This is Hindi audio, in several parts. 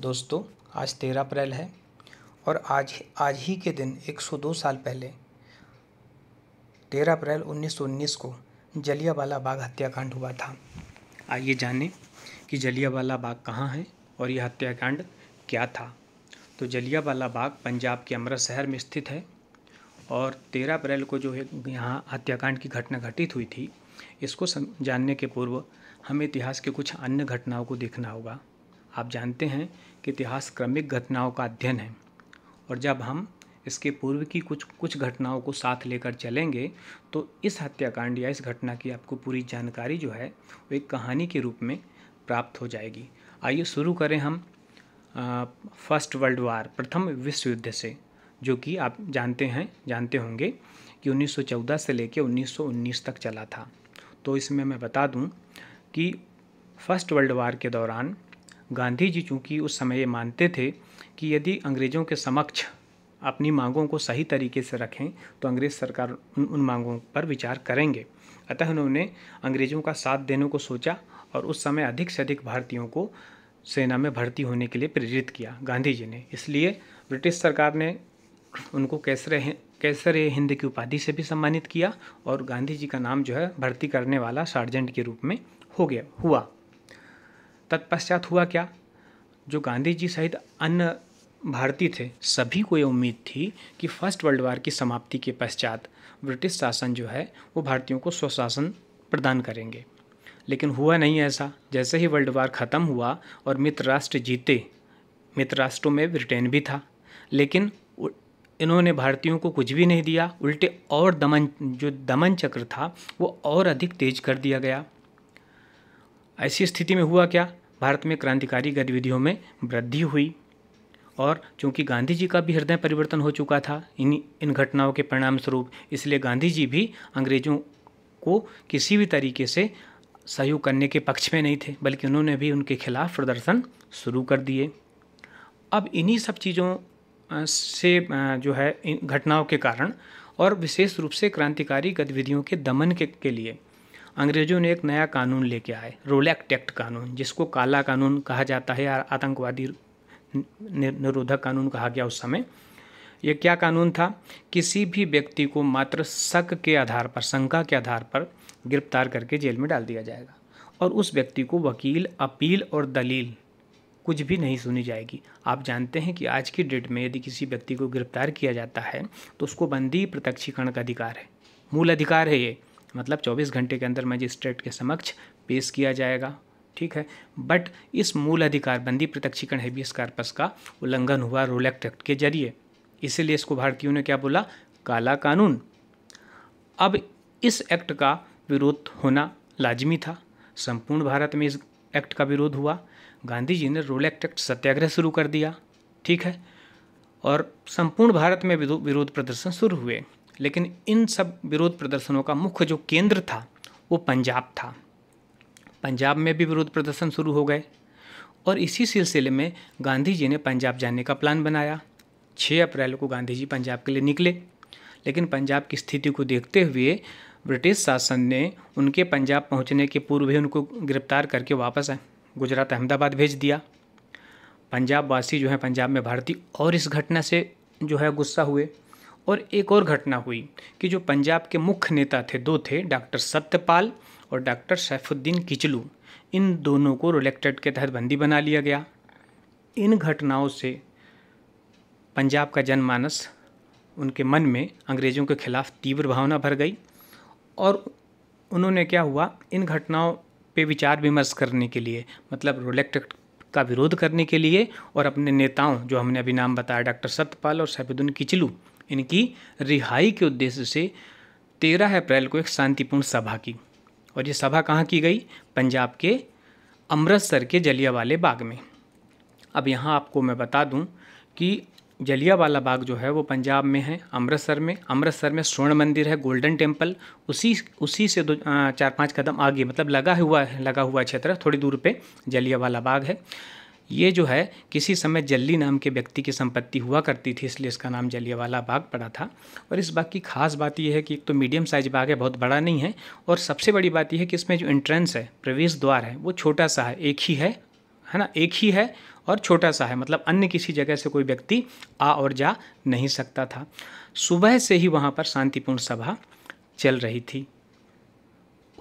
दोस्तों आज तेरह अप्रैल है और आज आज ही के दिन 102 साल पहले तेरह अप्रैल 1919 को जलियावाला बाग हत्याकांड हुआ था आइए जानें कि जलियावाला बाग कहाँ है और यह हत्याकांड क्या था तो जलियावाला बाग पंजाब के अमृतसर शहर में स्थित है और तेरह अप्रैल को जो है यहाँ हत्याकांड की घटना घटित हुई थी इसको जानने के पूर्व हमें इतिहास के कुछ अन्य घटनाओं को देखना होगा आप जानते हैं कि इतिहास क्रमिक घटनाओं का अध्ययन है और जब हम इसके पूर्व की कुछ कुछ घटनाओं को साथ लेकर चलेंगे तो इस हत्याकांड या इस घटना की आपको पूरी जानकारी जो है वो एक कहानी के रूप में प्राप्त हो जाएगी आइए शुरू करें हम फर्स्ट वर्ल्ड वार प्रथम विश्व युद्ध से जो कि आप जानते हैं जानते होंगे कि 1914 से लेकर 1919 तक चला था तो इसमें मैं बता दूं कि फर्स्ट वर्ल्ड वार के दौरान गांधी जी चूँकि उस समय ये मानते थे कि यदि अंग्रेज़ों के समक्ष अपनी मांगों को सही तरीके से रखें तो अंग्रेज़ सरकार उन, उन मांगों पर विचार करेंगे अतः उन्होंने अंग्रेज़ों का साथ देने को सोचा और उस समय अधिक से अधिक भारतीयों को सेना में भर्ती होने के लिए प्रेरित किया गांधी जी ने इसलिए ब्रिटिश सरकार ने उनको कैसरे कैसर हिंद की उपाधि से भी सम्मानित किया और गांधी जी का नाम जो है भर्ती करने वाला सार्जेंट के रूप में हो गया हुआ तत्पश्चात हुआ क्या जो गांधी जी सहित अन्य भारतीय थे सभी को ये उम्मीद थी कि फर्स्ट वर्ल्ड वार की समाप्ति के पश्चात ब्रिटिश शासन जो है वो भारतीयों को स्वशासन प्रदान करेंगे लेकिन हुआ नहीं ऐसा जैसे ही वर्ल्ड वार ख़त्म हुआ और मित्र राष्ट्र जीते मित्र राष्ट्रों में ब्रिटेन भी था लेकिन इन्होंने भारतीयों को कुछ भी नहीं दिया उल्टे और दमन जो दमन चक्र था वो और अधिक तेज कर दिया गया ऐसी स्थिति में हुआ क्या भारत में क्रांतिकारी गतिविधियों में वृद्धि हुई और चूंकि गांधी जी का भी हृदय परिवर्तन हो चुका था इन इन घटनाओं के परिणाम स्वरूप इसलिए गांधी जी भी अंग्रेजों को किसी भी तरीके से सहयोग करने के पक्ष में नहीं थे बल्कि उन्होंने भी उनके खिलाफ प्रदर्शन शुरू कर दिए अब इन्हीं सब चीज़ों से जो है इन घटनाओं के कारण और विशेष रूप से क्रांतिकारी गतिविधियों के दमन के, के लिए अंग्रेज़ों ने एक नया कानून लेके आए रोल एक्ट एक्ट कानून जिसको काला कानून कहा जाता है या आतंकवादी निरोधक कानून कहा गया उस समय यह क्या कानून था किसी भी व्यक्ति को मात्र शक के आधार पर शंका के आधार पर गिरफ्तार करके जेल में डाल दिया जाएगा और उस व्यक्ति को वकील अपील और दलील कुछ भी नहीं सुनी जाएगी आप जानते हैं कि आज की डेट में यदि किसी व्यक्ति को गिरफ्तार किया जाता है तो उसको बंदी प्रत्यक्षीकरण का अधिकार है मूल अधिकार है ये मतलब 24 घंटे के अंदर मजिस्ट्रेट के समक्ष पेश किया जाएगा ठीक है बट इस मूल अधिकार बंदी प्रत्यक्षीकरण हैबियस कार्पस का उल्लंघन हुआ रोल एक्ट के जरिए इसीलिए इसको भारतीयों ने क्या बोला काला कानून अब इस एक्ट का विरोध होना लाजमी था संपूर्ण भारत में इस एक्ट का विरोध हुआ गांधी जी ने रोल एक्ट एक्ट सत्याग्रह शुरू कर दिया ठीक है और संपूर्ण भारत में विरोध प्रदर्शन शुरू हुए लेकिन इन सब विरोध प्रदर्शनों का मुख्य जो केंद्र था वो पंजाब था पंजाब में भी विरोध प्रदर्शन शुरू हो गए और इसी सिलसिले में गांधी जी ने पंजाब जाने का प्लान बनाया 6 अप्रैल को गांधी जी पंजाब के लिए निकले लेकिन पंजाब की स्थिति को देखते हुए ब्रिटिश शासन ने उनके पंजाब पहुंचने के पूर्व ही उनको गिरफ्तार करके वापस गुजरात अहमदाबाद भेज दिया पंजाब वासी जो है पंजाब में भारतीय और इस घटना से जो है गुस्सा हुए और एक और घटना हुई कि जो पंजाब के मुख्य नेता थे दो थे डॉक्टर सत्यपाल और डॉक्टर सैफुद्दीन किचलू इन दोनों को रोलेक्टेड के तहत बंदी बना लिया गया इन घटनाओं से पंजाब का जनमानस उनके मन में अंग्रेज़ों के खिलाफ तीव्र भावना भर गई और उन्होंने क्या हुआ इन घटनाओं पे विचार विमर्श करने के लिए मतलब रोलेक्ट का विरोध करने के लिए और अपने नेताओं जो हमने अभी नाम बताया डॉक्टर सत्यपाल और सैफुद्दीन किचलू इनकी रिहाई के उद्देश्य से तेरह अप्रैल को एक शांतिपूर्ण सभा की और ये सभा कहाँ की गई पंजाब के अमृतसर के जलियावाले बाग में अब यहाँ आपको मैं बता दूँ कि जलियावाला बाग जो है वो पंजाब में है अमृतसर में अमृतसर में स्वर्ण मंदिर है गोल्डन टेम्पल उसी उसी से दो चार पाँच कदम आगे मतलब लगा हुआ है लगा हुआ क्षेत्र थोड़ी दूर पे जलियावाला बाग है ये जो है किसी समय जल्ली नाम के व्यक्ति की संपत्ति हुआ करती थी इसलिए इसका नाम जलियावाला बाग पड़ा था और इस बाग की खास बात यह है कि एक तो मीडियम साइज बाग है बहुत बड़ा नहीं है और सबसे बड़ी बात यह है कि इसमें जो एंट्रेंस है प्रवेश द्वार है वो छोटा सा है एक ही है है ना एक ही है और छोटा सा है मतलब अन्य किसी जगह से कोई व्यक्ति आ और जा नहीं सकता था सुबह से ही वहाँ पर शांतिपूर्ण सभा चल रही थी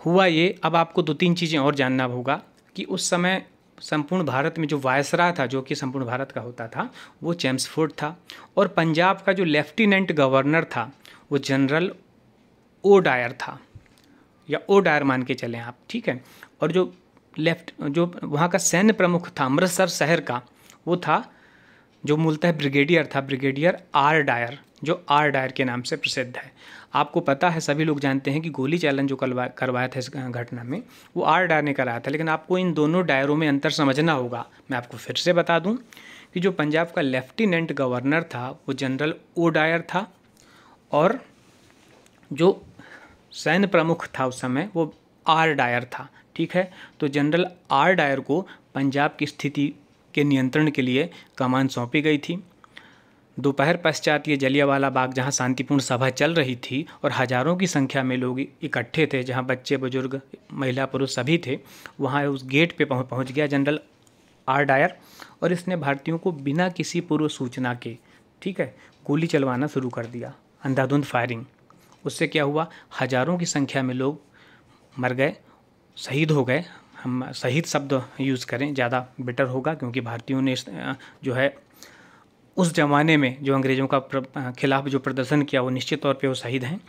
हुआ ये अब आपको दो तीन चीज़ें और जानना होगा कि उस समय संपूर्ण भारत में जो वायसरा था जो कि संपूर्ण भारत का होता था वो चैम्सफोर्ड था और पंजाब का जो लेफ्टिनेंट गवर्नर था वो जनरल ओ डायर था या ओ डायर मान के चलें आप ठीक है और जो लेफ्ट जो वहाँ का सैन्य प्रमुख था अमृतसर शहर का वो था जो मूलतः ब्रिगेडियर था ब्रिगेडियर आर डायर जो आर डायर के नाम से प्रसिद्ध है आपको पता है सभी लोग जानते हैं कि गोली चैलेंज जो करवा करवाया था इस घटना में वो आर डायर ने कराया था लेकिन आपको इन दोनों डायरों में अंतर समझना होगा मैं आपको फिर से बता दूं कि जो पंजाब का लेफ्टिनेंट गवर्नर था वो जनरल ओ डायर था और जो सैन्य प्रमुख था उस समय वो आर डायर था ठीक है तो जनरल आर डायर को पंजाब की स्थिति के नियंत्रण के लिए कमान सौंपी गई थी दोपहर पश्चात ये जलियावाला बाग जहाँ शांतिपूर्ण सभा चल रही थी और हजारों की संख्या में लोग इकट्ठे थे जहाँ बच्चे बुजुर्ग महिला पुरुष सभी थे वहाँ उस गेट पे पहुंच पहुँच गया जनरल आर डायर और इसने भारतीयों को बिना किसी पूर्व सूचना के ठीक है गोली चलवाना शुरू कर दिया अंधाधुंध फायरिंग उससे क्या हुआ हजारों की संख्या में लोग मर गए शहीद हो गए हम सही शब्द यूज़ करें ज़्यादा बेटर होगा क्योंकि भारतीयों ने जो है उस ज़माने में जो अंग्रेज़ों का खिलाफ जो प्रदर्शन किया वो निश्चित तौर पे वो शहीद हैं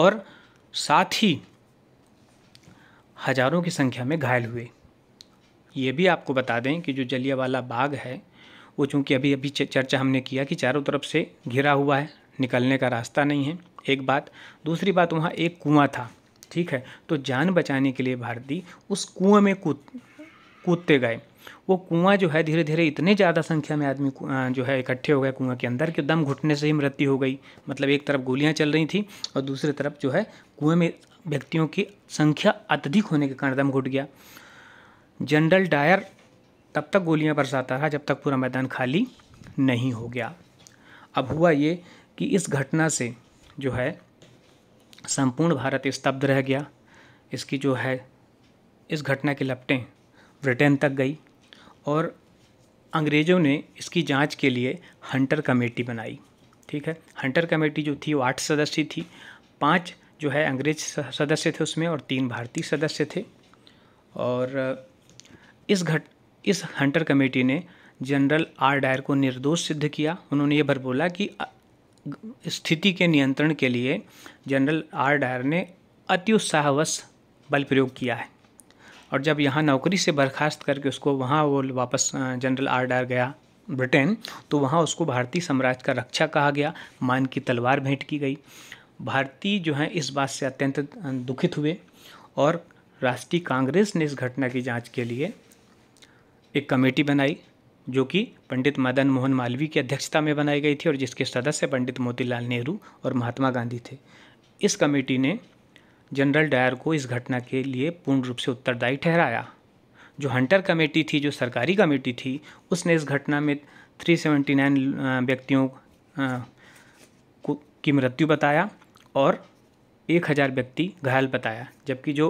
और साथ ही हज़ारों की संख्या में घायल हुए ये भी आपको बता दें कि जो जलियावाला बाग है वो चूँकि अभी अभी चर्चा हमने किया कि चारों तरफ से घिरा हुआ है निकलने का रास्ता नहीं है एक बात दूसरी बात वहाँ एक कुआँ था ठीक है तो जान बचाने के लिए भारती उस कुएं में कूद कूदते गए वो कुआं जो है धीरे धीरे इतने ज़्यादा संख्या में आदमी जो है इकट्ठे हो गए कुआं के अंदर कि दम घुटने से ही मृत्यु हो गई मतलब एक तरफ गोलियां चल रही थी और दूसरी तरफ जो है कुएं में व्यक्तियों की संख्या अत्यधिक होने के कारण दम घुट गया जनरल डायर तब तक गोलियां बरसाता रहा जब तक पूरा मैदान खाली नहीं हो गया अब हुआ ये कि इस घटना से जो है संपूर्ण भारत स्तब्ध रह गया इसकी जो है इस घटना की लपटें ब्रिटेन तक गई और अंग्रेज़ों ने इसकी जांच के लिए हंटर कमेटी बनाई ठीक है हंटर कमेटी जो थी वो आठ सदस्य थी पांच जो है अंग्रेज सदस्य थे उसमें और तीन भारतीय सदस्य थे और इस घट इस हंटर कमेटी ने जनरल आर डायर को निर्दोष सिद्ध किया उन्होंने ये भर बोला कि स्थिति के नियंत्रण के लिए जनरल आर डायर ने अत्युत्साहवश बल प्रयोग किया है और जब यहाँ नौकरी से बर्खास्त करके उसको वहाँ वो वापस जनरल आर डायर गया ब्रिटेन तो वहाँ उसको भारतीय साम्राज्य का रक्षा कहा गया मान की तलवार भेंट की गई भारतीय जो हैं इस बात से अत्यंत दुखित हुए और राष्ट्रीय कांग्रेस ने इस घटना की जांच के लिए एक कमेटी बनाई जो कि पंडित मदन मोहन मालवी की अध्यक्षता में बनाई गई थी और जिसके सदस्य पंडित मोतीलाल नेहरू और महात्मा गांधी थे इस कमेटी ने जनरल डायर को इस घटना के लिए पूर्ण रूप से उत्तरदायी ठहराया जो हंटर कमेटी थी जो सरकारी कमेटी थी उसने इस घटना में 379 व्यक्तियों की मृत्यु बताया और 1000 व्यक्ति घायल बताया जबकि जो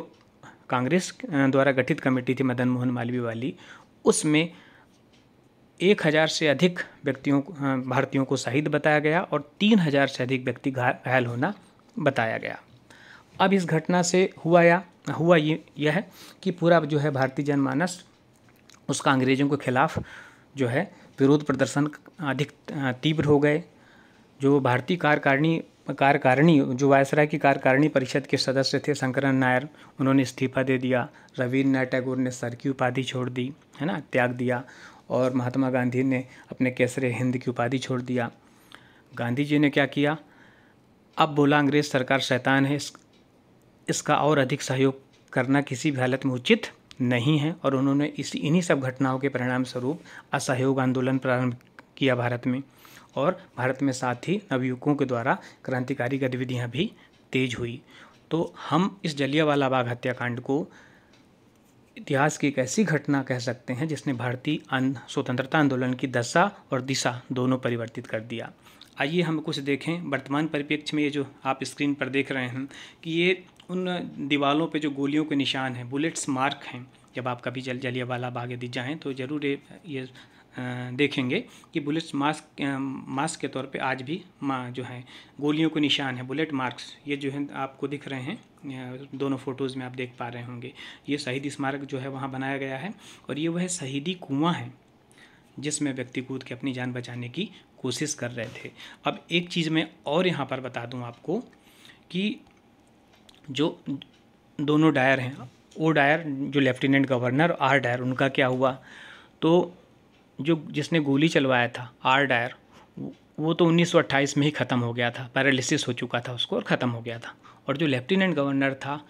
कांग्रेस द्वारा गठित कमेटी थी मदन मोहन मालवीय वाली उसमें एक हज़ार से अधिक व्यक्तियों हाँ, भारतीयों को शहीद बताया गया और तीन हज़ार से अधिक व्यक्ति घायल होना बताया गया अब इस घटना से हुआ या हुआ ये यह है कि पूरा जो है भारतीय जनमानस उसका अंग्रेज़ों के खिलाफ जो है विरोध प्रदर्शन अधिक हाँ, तीव्र हो गए जो भारतीय कार्यकारिणी कार्यकारिणी जो वायसराय की कार्यकारिणी परिषद के सदस्य थे शंकरन नायर उन्होंने इस्तीफा दे दिया रविन्द्र नाथ टैगोर ने सर की उपाधि छोड़ दी है ना त्याग दिया और महात्मा गांधी ने अपने केसरे हिंद की उपाधि छोड़ दिया गांधी जी ने क्या किया अब बोला अंग्रेज़ सरकार शैतान है इस, इसका और अधिक सहयोग करना किसी भी हालत में उचित नहीं है और उन्होंने इसी इन्हीं सब घटनाओं के परिणाम स्वरूप असहयोग आंदोलन प्रारंभ किया भारत में और भारत में साथ ही नवयुवकों के द्वारा क्रांतिकारी गतिविधियाँ भी तेज हुई तो हम इस जलियावाला बाग हत्याकांड को इतिहास की एक ऐसी घटना कह सकते हैं जिसने भारतीय स्वतंत्रता आंदोलन की दशा और दिशा दोनों परिवर्तित कर दिया आइए हम कुछ देखें वर्तमान परिप्रेक्ष्य में ये जो आप स्क्रीन पर देख रहे हैं कि ये उन दीवालों पे जो गोलियों के निशान हैं बुलेट्स मार्क हैं जब आप कभी जल जलिया वाला बाग यदि जाएँ तो ज़रूर ये देखेंगे कि बुलेट्स मास्क मास्क के तौर पे आज भी माँ जो है गोलियों के निशान है बुलेट मार्क्स ये जो है आपको दिख रहे हैं दोनों फ़ोटोज़ में आप देख पा रहे होंगे ये शहीद स्मारक जो है वहाँ बनाया गया है और ये वह शहीदी कुआँ है जिसमें व्यक्ति कूद के अपनी जान बचाने की कोशिश कर रहे थे अब एक चीज़ मैं और यहाँ पर बता दूँ आपको कि जो दोनों डायर हैं ओ डायर जो लेफ्टिनेंट गवर्नर और आर डायर उनका क्या हुआ तो जो जिसने गोली चलवाया था आर डायर वो तो 1928 में ही ख़त्म हो गया था पैरालिसिस हो चुका था उसको और ख़त्म हो गया था और जो लेफ्टिनेंट गवर्नर था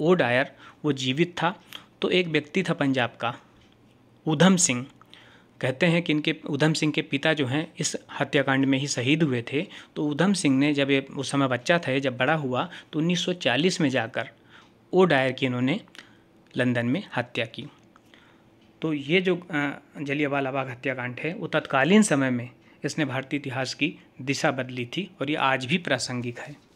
ओ डायर वो जीवित था तो एक व्यक्ति था पंजाब का उधम सिंह कहते हैं कि इनके उधम सिंह के पिता जो हैं इस हत्याकांड में ही शहीद हुए थे तो उधम सिंह ने जब ये उस समय बच्चा था जब बड़ा हुआ तो 1940 में जाकर ओ डायर की इन्होंने लंदन में हत्या की तो ये जो जलियावाला बाग हत्याकांड है वो तत्कालीन समय में इसने भारतीय इतिहास की दिशा बदली थी और ये आज भी प्रासंगिक है